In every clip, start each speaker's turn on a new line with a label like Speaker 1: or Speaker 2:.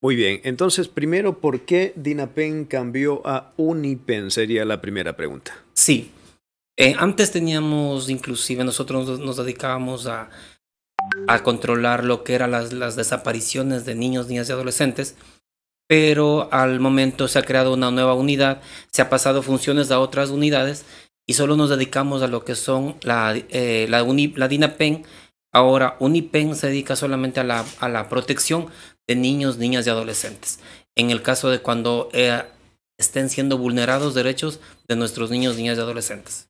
Speaker 1: Muy bien, entonces primero, ¿por qué Dinapen cambió a Unipen? Sería la
Speaker 2: primera pregunta. Sí. Eh, antes teníamos, inclusive nosotros nos dedicábamos a, controlar lo que eran las, desapariciones de niños, niñas y adolescentes, pero al momento se ha creado una nueva unidad, se ha pasado funciones a otras unidades y solo nos dedicamos a lo que son la, eh, DINAPEN. Ahora UNIPEN se dedica solamente a la protección, de niños, niñas y adolescentes. En el caso de cuando eh, estén siendo vulnerados derechos de nuestros niños, niñas y adolescentes.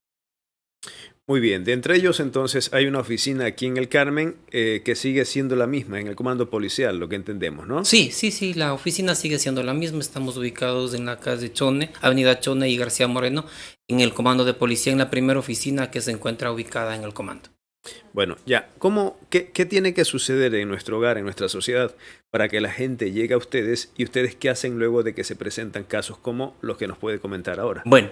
Speaker 1: Muy bien, de entre ellos entonces hay una oficina aquí en el Carmen eh, que sigue siendo la misma, en el comando policial, lo que entendemos, ¿no? Sí,
Speaker 2: sí, sí, la oficina sigue siendo la misma, estamos ubicados en la calle Chone, Avenida Chone y García Moreno, en el comando de policía, en la primera oficina que se encuentra ubicada en el comando. Bueno,
Speaker 1: ya, ¿cómo, qué, qué, tiene que suceder en nuestro hogar, en nuestra sociedad, para que la gente llegue a ustedes y ustedes qué hacen luego de que se presentan casos como los que nos puede comentar ahora? Bueno,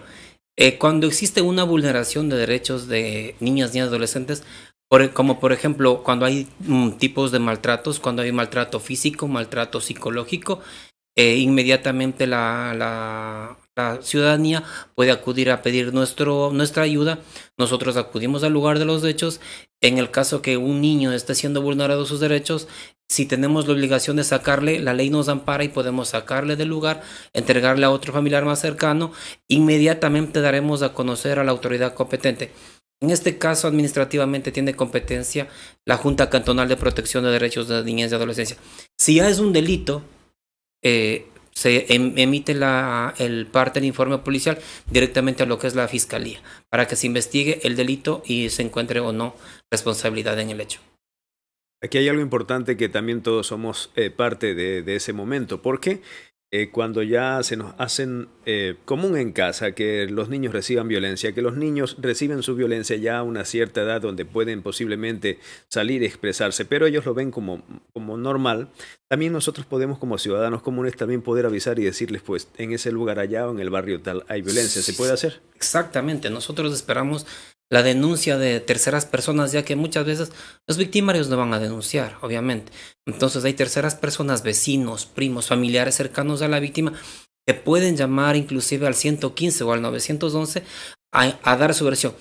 Speaker 2: eh, cuando existe una vulneración de derechos de niñas, y adolescentes, como por ejemplo cuando hay mm, tipos de maltratos, cuando hay maltrato físico, maltrato psicológico, eh, inmediatamente la, la, la ciudadanía puede acudir a pedir nuestro, nuestra ayuda. Nosotros acudimos al lugar de los hechos. En el caso que un niño esté siendo vulnerado sus derechos, si tenemos la obligación de sacarle, la ley nos ampara y podemos sacarle del lugar, entregarle a otro familiar más cercano, inmediatamente daremos a conocer a la autoridad competente. En este caso, administrativamente tiene competencia la Junta Cantonal de Protección de Derechos de Niñez y Adolescencia. Si ya es un delito, eh, se em, emite la, el parte del informe policial directamente a lo que es la fiscalía, para que se investigue el delito y se encuentre o no responsabilidad en el hecho.
Speaker 1: Aquí hay algo importante que también todos somos eh, parte de, de, ese momento, porque eh, cuando ya se nos hacen eh, común en casa que los niños reciban violencia, que los niños reciben su violencia ya a una cierta edad donde pueden posiblemente salir y expresarse, pero ellos lo ven como, como normal, también nosotros podemos como ciudadanos comunes también poder avisar y decirles, pues en ese lugar allá o en el barrio tal hay violencia, ¿se puede hacer?
Speaker 2: Exactamente, nosotros esperamos la denuncia de terceras personas, ya que muchas veces los victimarios no van a denunciar, obviamente. Entonces hay terceras personas, vecinos, primos, familiares cercanos a la víctima, que pueden llamar inclusive al 115 o al 911 a, dar su versión.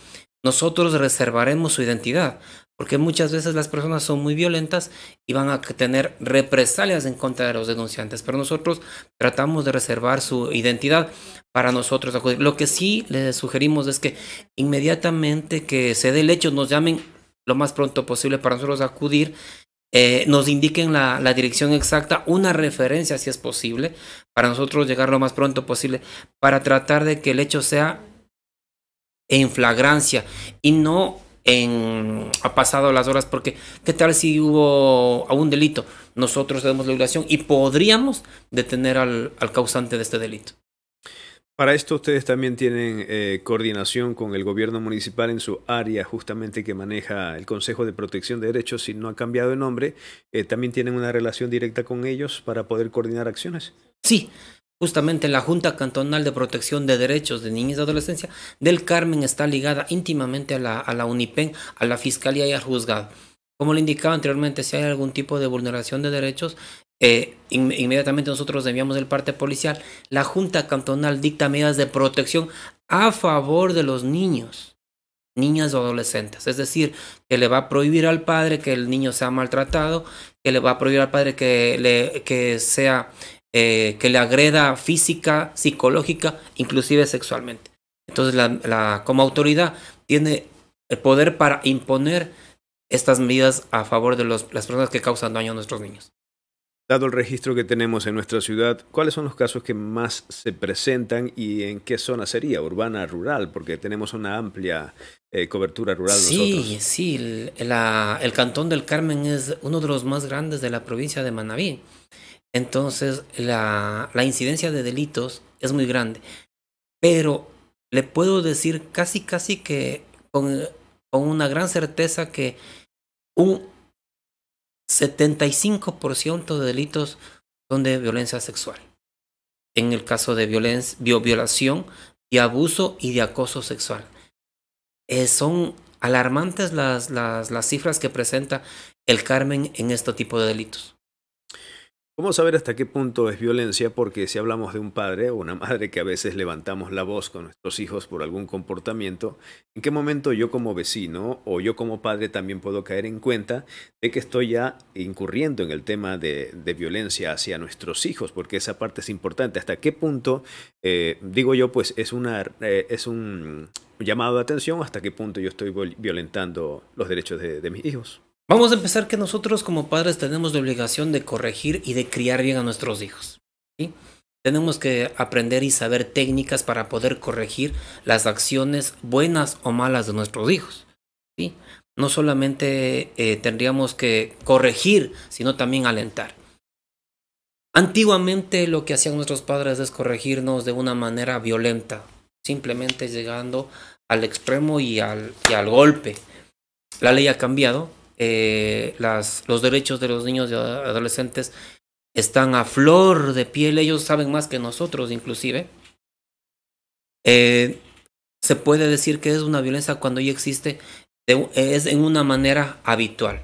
Speaker 2: Nosotros reservaremos su identidad porque muchas veces las personas son muy violentas y van a tener represalias en contra de los denunciantes. Pero nosotros tratamos de reservar su identidad para nosotros acudir. Lo que sí les sugerimos es que inmediatamente que se dé el hecho, nos llamen lo más pronto posible para nosotros acudir. Eh, nos indiquen la, dirección exacta, una referencia si es posible, para nosotros llegar lo más pronto posible, para tratar de que el hecho sea en flagrancia y no en ha pasado las horas porque qué tal si hubo algún delito nosotros tenemos la obligación y podríamos detener al, causante de este delito para esto ustedes también tienen
Speaker 1: eh, coordinación con el gobierno municipal en su área justamente que maneja el Consejo de Protección de Derechos, si no ha cambiado de nombre, eh, también tienen una relación directa con ellos para poder
Speaker 2: coordinar acciones. Sí, Justamente la Junta Cantonal de Protección de Derechos de Niñas y Adolescencia del Carmen está ligada íntimamente a la, a UNIPEN, a la Fiscalía y al Juzgado. Como le indicaba anteriormente, si hay algún tipo de vulneración de derechos, eh, inmediatamente nosotros enviamos el parte policial. La Junta Cantonal dicta medidas de protección a favor de los niños, niñas o adolescentes. Es decir, que le va a prohibir al padre que el niño sea maltratado, que le va a prohibir al padre que, le, que sea eh, que le agreda física, psicológica, inclusive sexualmente. Entonces la, como autoridad tiene el poder para imponer estas medidas a favor de las personas que causan daño a nuestros niños. Dado el registro que tenemos
Speaker 1: en nuestra ciudad, ¿cuáles son los casos que más se presentan y en qué zona sería? ¿Urbana, rural? Porque tenemos una amplia eh, cobertura rural. Sí, nosotros.
Speaker 2: sí. El, el Cantón del Carmen es uno de los más grandes de la provincia de Manabí. Entonces la, incidencia de delitos es muy grande. Pero le puedo decir casi, casi que con, una gran certeza que un 75% de delitos son de violencia sexual. En el caso de violación, de abuso y de acoso sexual. Eh, son alarmantes las cifras que presenta el Carmen en este tipo de delitos. ¿Cómo saber hasta qué
Speaker 1: punto es violencia? Porque si hablamos de un padre o una madre que a veces levantamos la voz con nuestros hijos por algún comportamiento, ¿en qué momento yo como vecino o yo como padre también puedo caer en cuenta de que estoy ya incurriendo en el tema de, violencia hacia nuestros hijos? Porque esa parte es importante. ¿Hasta qué punto, eh, digo yo, pues es, eh, es un llamado de atención? ¿Hasta qué punto yo estoy violentando los derechos de mis
Speaker 2: hijos? Vamos a empezar que nosotros como padres tenemos la obligación de corregir y de criar bien a nuestros hijos. Tenemos que aprender y saber técnicas para poder corregir las acciones buenas o malas de nuestros hijos. No solamente eh, tendríamos que corregir, sino también alentar. Antiguamente lo que hacían nuestros padres es corregirnos de una manera violenta, simplemente llegando al extremo y al golpe. La ley ha cambiado eh, los derechos de los niños y adolescentes están a flor de piel, ellos saben más que nosotros inclusive. Eh, se puede decir que es una violencia cuando ya existe, es en una manera habitual.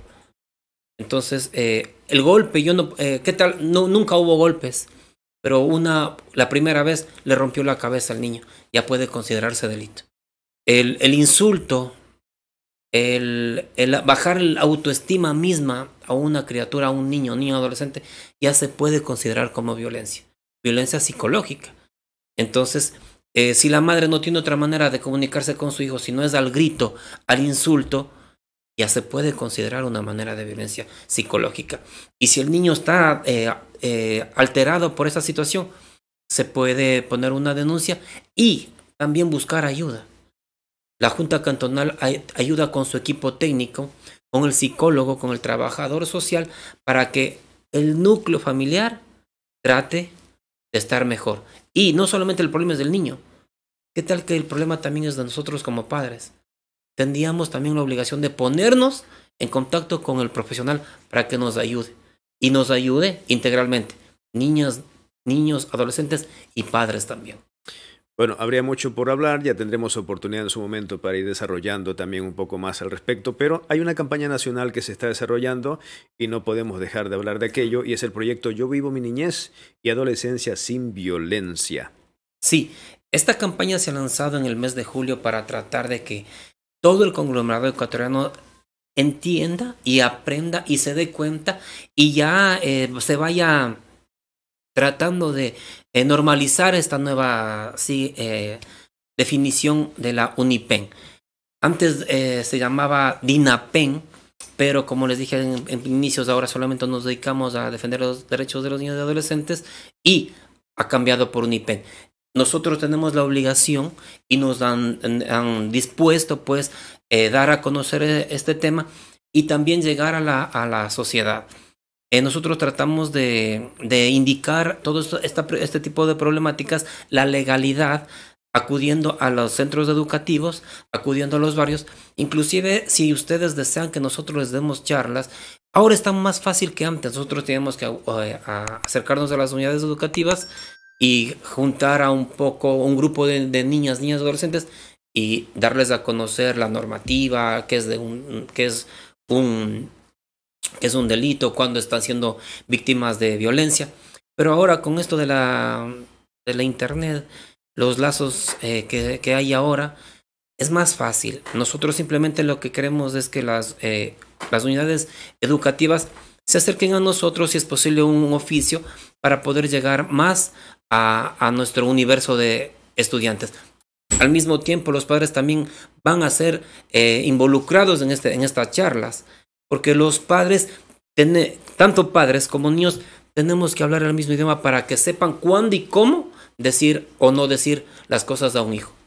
Speaker 2: Entonces, eh, el golpe, yo no, ¿qué tal? nunca hubo golpes, pero una, la primera vez le rompió la cabeza al niño, ya puede considerarse delito. El, el insulto, el, bajar la autoestima misma a una criatura, a un niño, niño, adolescente, ya se puede considerar como violencia, violencia psicológica. Entonces, eh, si la madre no tiene otra manera de comunicarse con su hijo, si no es al grito, al insulto, ya se puede considerar una manera de violencia psicológica. Y si el niño está eh, eh, alterado por esa situación, se puede poner una denuncia y también buscar ayuda. La Junta Cantonal ayuda con su equipo técnico, con el psicólogo, con el trabajador social, para que el núcleo familiar trate de estar mejor. Y no solamente el problema es del niño. ¿Qué tal que el problema también es de nosotros como padres? Tendríamos también la obligación de ponernos en contacto con el profesional para que nos ayude. Y nos ayude integralmente. niños niños, adolescentes y padres también. Bueno, habría mucho por hablar, ya
Speaker 1: tendremos oportunidad en su momento para ir desarrollando también un poco más al respecto, pero hay una campaña nacional que se está desarrollando y no podemos dejar de hablar de aquello, y es el proyecto Yo vivo mi niñez
Speaker 2: y adolescencia sin violencia. Sí, esta campaña se ha lanzado en el mes de julio para tratar de que todo el conglomerado ecuatoriano entienda y aprenda y se dé cuenta y ya eh, se vaya tratando de eh, normalizar esta nueva eh, definición de la UNIPEN. Antes eh, se llamaba DINAPEN, pero como les dije en, inicios, ahora solamente nos dedicamos a defender los derechos de los niños y adolescentes y ha cambiado por UNIPEN. Nosotros tenemos la obligación y nos han, dispuesto pues dar a conocer este tema y también llegar a la sociedad. Eh, nosotros tratamos de, indicar todo este tipo de problemáticas, la legalidad, acudiendo a los centros educativos, acudiendo a los barrios, inclusive si ustedes desean que nosotros les demos charlas, ahora está más fácil que antes, nosotros tenemos que eh, acercarnos a las unidades educativas y juntar a un poco, un grupo de, de niñas, niñas, adolescentes y darles a conocer la normativa, que es, de un, que es un es un delito, cuando están siendo víctimas de violencia. Pero ahora con esto de la, de la internet, los lazos eh, que, hay ahora, es más fácil. Nosotros simplemente lo que queremos es que las, eh, las unidades educativas se acerquen a nosotros, si es posible, un oficio para poder llegar más a, nuestro universo de estudiantes. Al mismo tiempo, los padres también van a ser eh, involucrados en, este, en estas charlas. Porque los padres, tanto padres como niños, tenemos que hablar el mismo idioma para que sepan cuándo y cómo decir o no decir las cosas a un hijo.